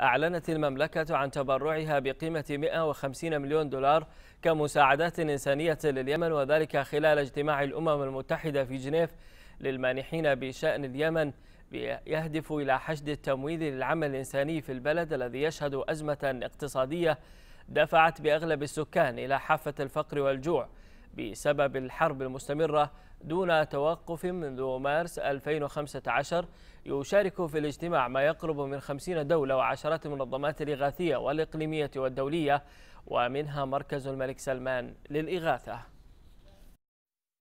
أعلنت المملكة عن تبرعها بقيمة 150 مليون دولار كمساعدات إنسانية لليمن وذلك خلال اجتماع الأمم المتحدة في جنيف للمانحين بشأن اليمن يهدف إلى حشد التمويل للعمل الإنساني في البلد الذي يشهد أزمة اقتصادية دفعت بأغلب السكان إلى حافة الفقر والجوع بسبب الحرب المستمرة دون توقف منذ مارس 2015 يشارك في الاجتماع ما يقرب من 50 دولة وعشرات المنظمات الإغاثية والإقليمية والدولية ومنها مركز الملك سلمان للإغاثة